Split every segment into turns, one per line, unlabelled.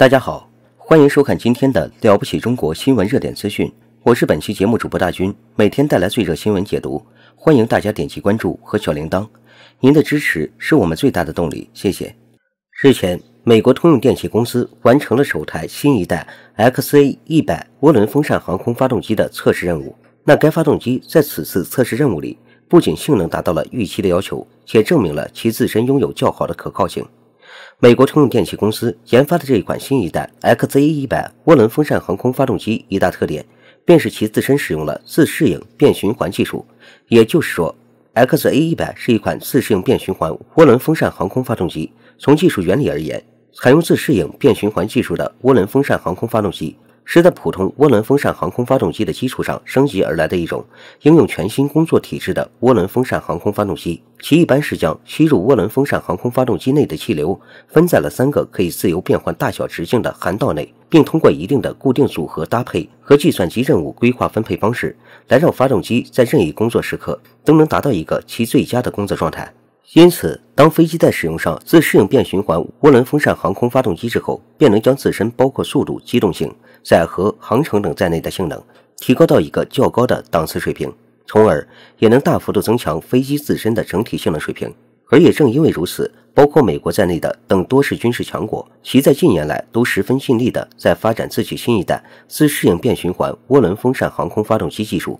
大家好，欢迎收看今天的《了不起中国》新闻热点资讯，我是本期节目主播大军，每天带来最热新闻解读，欢迎大家点击关注和小铃铛，您的支持是我们最大的动力，谢谢。日前，美国通用电气公司完成了首台新一代 XA 一百涡轮风扇航空发动机的测试任务。那该发动机在此次测试任务里，不仅性能达到了预期的要求，且证明了其自身拥有较好的可靠性。美国通用电气公司研发的这一款新一代 XA 一百涡轮风扇航空发动机，一大特点便是其自身使用了自适应变循环技术。也就是说，XA 一百是一款自适应变循环涡轮风扇航空发动机。从技术原理而言，采用自适应变循环技术的涡轮风扇航空发动机。是在普通涡轮风扇航空发动机的基础上升级而来的一种应用全新工作体制的涡轮风扇航空发动机，其一般是将吸入涡轮风扇航空发动机内的气流分在了三个可以自由变换大小直径的涵道内，并通过一定的固定组合搭配和计算机任务规划分配方式，来让发动机在任意工作时刻都能达到一个其最佳的工作状态。因此，当飞机在使用上自适应变循环涡轮风扇航空发动机之后，便能将自身包括速度、机动性。载荷、航程等在内的性能提高到一个较高的档次水平，从而也能大幅度增强飞机自身的整体性能水平。而也正因为如此，包括美国在内的等多式军事强国，其在近年来都十分尽力的在发展自己新一代自适应变循环涡轮风扇航空发动机技术。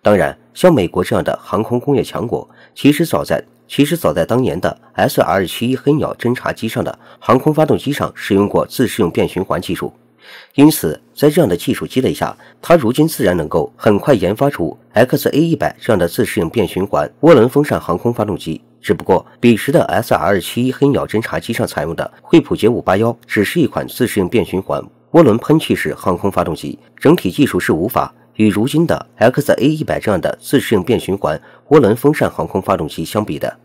当然，像美国这样的航空工业强国，其实早在其实早在当年的 SR-71 黑鸟侦察机上的航空发动机上使用过自适应变循环技术。因此，在这样的技术积累下，它如今自然能够很快研发出 XA 一百这样的自适应变循环涡轮风扇航空发动机。只不过，彼时的 SR 七一黑鸟侦察机上采用的惠普 J 五八幺，只是一款自适应变循环涡轮喷气式航空发动机，整体技术是无法与如今的 XA 一百这样的自适应变循环涡轮风扇航空发动机相比的。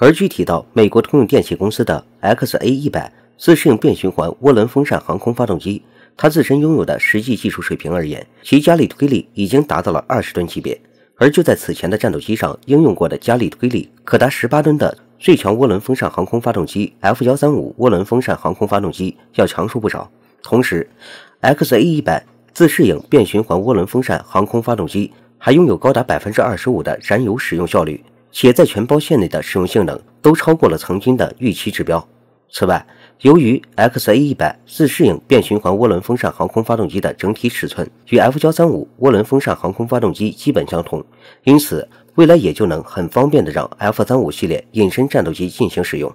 而具体到美国通用电气公司的 XA 一百自适应变循环涡轮风扇航空发动机。它自身拥有的实际技术水平而言，其加力推力已经达到了二十吨级别，而就在此前的战斗机上应用过的加力推力可达十八吨的最强涡轮风扇航空发动机 F- 幺三五涡轮风扇航空发动机要强出不少。同时，XA 一百自适应变循环涡轮风扇航空发动机还拥有高达百分之二十五的燃油使用效率，且在全包线内的使用性能都超过了曾经的预期指标。此外，由于 XA-100 自适应变循环涡轮风扇航空发动机的整体尺寸与 F-35 涡轮风扇航空发动机基本相同，因此未来也就能很方便的让 F-35 系列隐身战斗机进行使用。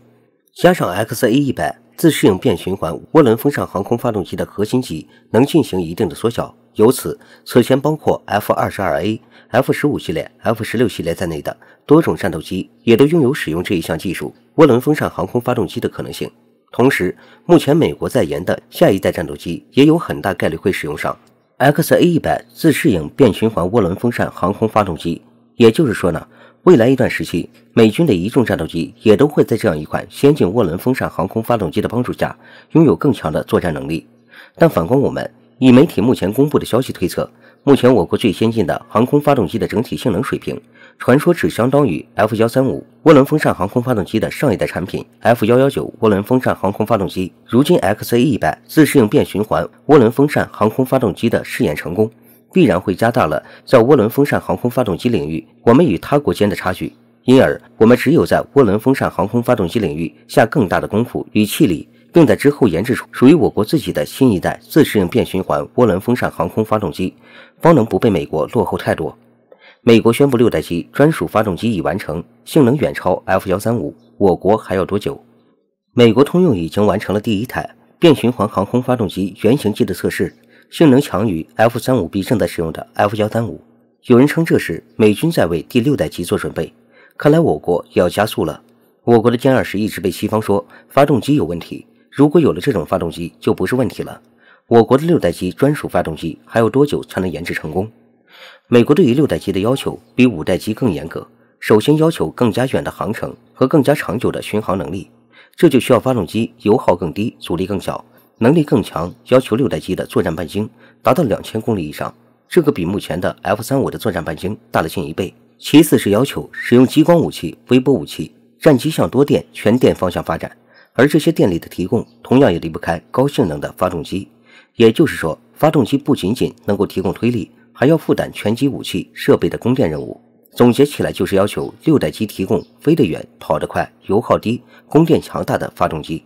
加上 XA-100 自适应变循环涡轮风扇航空发动机的核心机能进行一定的缩小。由此，此前包括 F 二十二 A、F 十五系列、F 十六系列在内的多种战斗机，也都拥有使用这一项技术涡轮风扇航空发动机的可能性。同时，目前美国在研的下一代战斗机也有很大概率会使用上 XA 一百自适应变循环涡轮风扇航空发动机。也就是说呢，未来一段时期，美军的一众战斗机也都会在这样一款先进涡轮风扇航空发动机的帮助下，拥有更强的作战能力。但反观我们。以媒体目前公布的消息推测，目前我国最先进的航空发动机的整体性能水平，传说只相当于 F-135 涡轮风扇航空发动机的上一代产品 F-119 涡轮风扇航空发动机。如今 x a 一1 0 0自适应变循环涡轮风扇航空发动机的试验成功，必然会加大了在涡轮风扇航空发动机领域我们与他国间的差距，因而我们只有在涡轮风扇航空发动机领域下更大的功夫与气力。并在之后研制出属于我国自己的新一代自适应变循环涡轮风扇航空发动机，方能不被美国落后太多。美国宣布六代机专属发动机已完成，性能远超 F 幺三五，我国还要多久？美国通用已经完成了第一台变循环航空发动机原型机的测试，性能强于 F 三五 B 正在使用的 F 幺三五。有人称这是美军在为第六代机做准备，看来我国也要加速了。我国的歼二十一直被西方说发动机有问题。如果有了这种发动机，就不是问题了。我国的六代机专属发动机还有多久才能研制成功？美国对于六代机的要求比五代机更严格，首先要求更加远的航程和更加长久的巡航能力，这就需要发动机油耗更低、阻力更小、能力更强。要求六代机的作战半径达到两千公里以上，这个比目前的 F 三五的作战半径大了近一倍。其次是要求使用激光武器、微波武器，战机向多电、全电方向发展。而这些电力的提供，同样也离不开高性能的发动机。也就是说，发动机不仅仅能够提供推力，还要负担全机武器设备的供电任务。总结起来就是要求六代机提供飞得远、跑得快、油耗低、供电强大的发动机。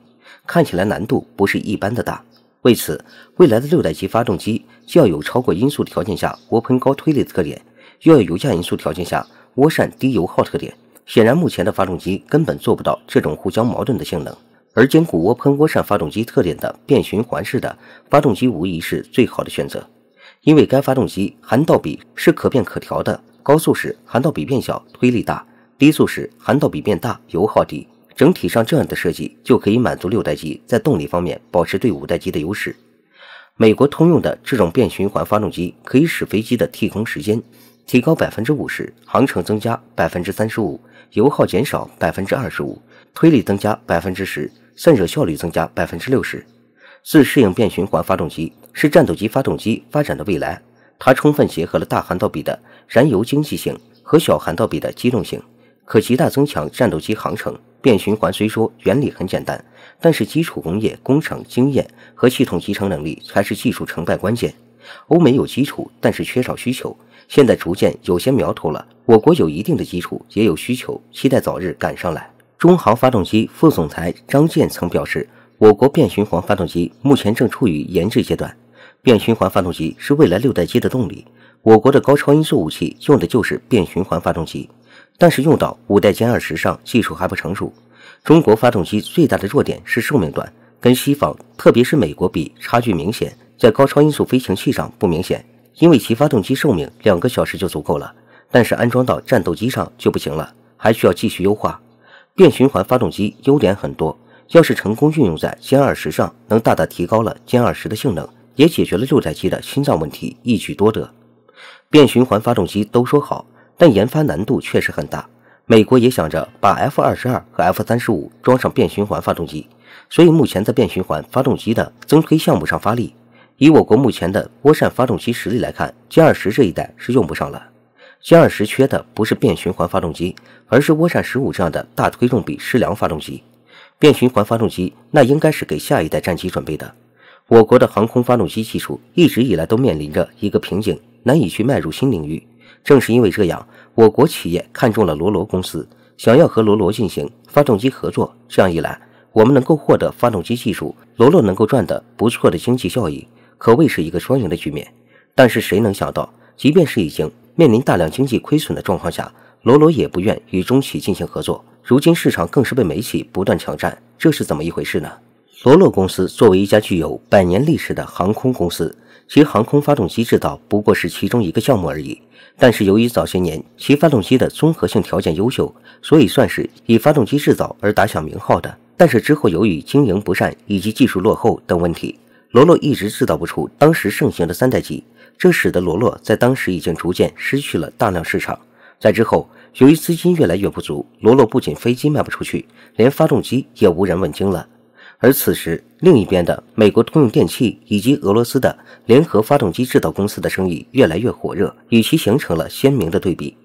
看起来难度不是一般的大。为此，未来的六代机发动机既要有超过音速条件下涡喷高推力的特点，又要油价因速条件下涡扇低油耗特点。显然，目前的发动机根本做不到这种互相矛盾的性能。而兼顾涡喷涡扇发动机特点的变循环式的发动机无疑是最好的选择，因为该发动机涵道比是可变可调的，高速时涵道比变小，推力大；低速时涵道比变大，油耗低。整体上这样的设计就可以满足六代机在动力方面保持对五代机的优势。美国通用的这种变循环发动机可以使飞机的替空时间提高百分之五十，航程增加百分之三十五，油耗减少百分之二十五，推力增加百分之十。散热效率增加百分之六十，自适应变循环发动机是战斗机发动机发展的未来。它充分结合了大涵道比的燃油经济性和小涵道比的机动性，可极大增强战斗机航程。变循环虽说原理很简单，但是基础工业、工厂经验和系统集成能力才是技术成败关键。欧美有基础，但是缺少需求，现在逐渐有些苗头了。我国有一定的基础，也有需求，期待早日赶上来。中航发动机副总裁张建曾表示，我国变循环发动机目前正处于研制阶段。变循环发动机是未来六代机的动力，我国的高超音速武器用的就是变循环发动机，但是用到五代歼二十上技术还不成熟。中国发动机最大的弱点是寿命短，跟西方特别是美国比差距明显，在高超音速飞行器上不明显，因为其发动机寿命两个小时就足够了，但是安装到战斗机上就不行了，还需要继续优化。变循环发动机优点很多，要是成功运用在歼二十上，能大大提高了歼二十的性能，也解决了六代机的心脏问题，一举多得。变循环发动机都说好，但研发难度确实很大。美国也想着把 F 二十二和 F 三十五装上变循环发动机，所以目前在变循环发动机的增推项目上发力。以我国目前的涡扇发动机实力来看，歼二十这一代是用不上了。歼二十缺的不是变循环发动机，而是涡扇十五这样的大推重比矢量发动机。变循环发动机那应该是给下一代战机准备的。我国的航空发动机技术一直以来都面临着一个瓶颈，难以去迈入新领域。正是因为这样，我国企业看中了罗罗公司，想要和罗罗进行发动机合作。这样一来，我们能够获得发动机技术，罗罗能够赚得不错的经济效益，可谓是一个双赢的局面。但是谁能想到，即便是已经。面临大量经济亏损的状况下，罗罗也不愿与中企进行合作。如今市场更是被美企不断抢占，这是怎么一回事呢？罗罗公司作为一家具有百年历史的航空公司，其航空发动机制造不过是其中一个项目而已。但是由于早些年其发动机的综合性条件优秀，所以算是以发动机制造而打响名号的。但是之后由于经营不善以及技术落后等问题，罗罗一直制造不出当时盛行的三代机。这使得罗洛在当时已经逐渐失去了大量市场。在之后，由于资金越来越不足，罗洛不仅飞机卖不出去，连发动机也无人问津了。而此时，另一边的美国通用电气以及俄罗斯的联合发动机制造公司的生意越来越火热，与其形成了鲜明的对比。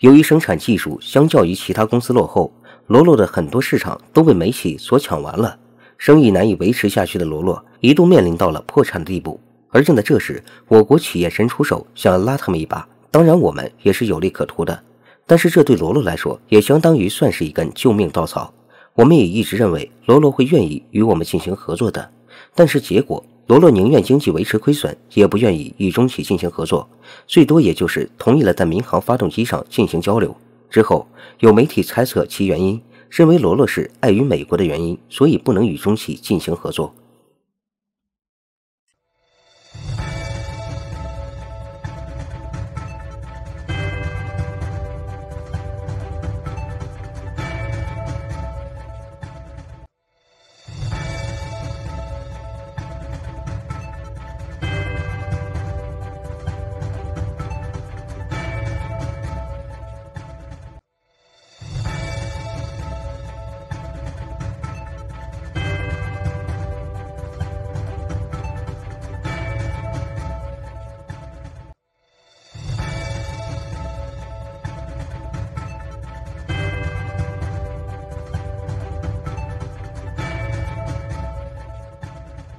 由于生产技术相较于其他公司落后，罗洛的很多市场都被美企所抢完了，生意难以维持下去的罗洛一度面临到了破产的地步。而正在这时，我国企业伸出手，想拉他们一把。当然，我们也是有利可图的。但是，这对罗罗来说，也相当于算是一根救命稻草。我们也一直认为，罗罗会愿意与我们进行合作的。但是，结果罗罗宁愿经济维持亏损，也不愿意与中企进行合作，最多也就是同意了在民航发动机上进行交流。之后，有媒体猜测其原因，认为罗罗是碍于美国的原因，所以不能与中企进行合作。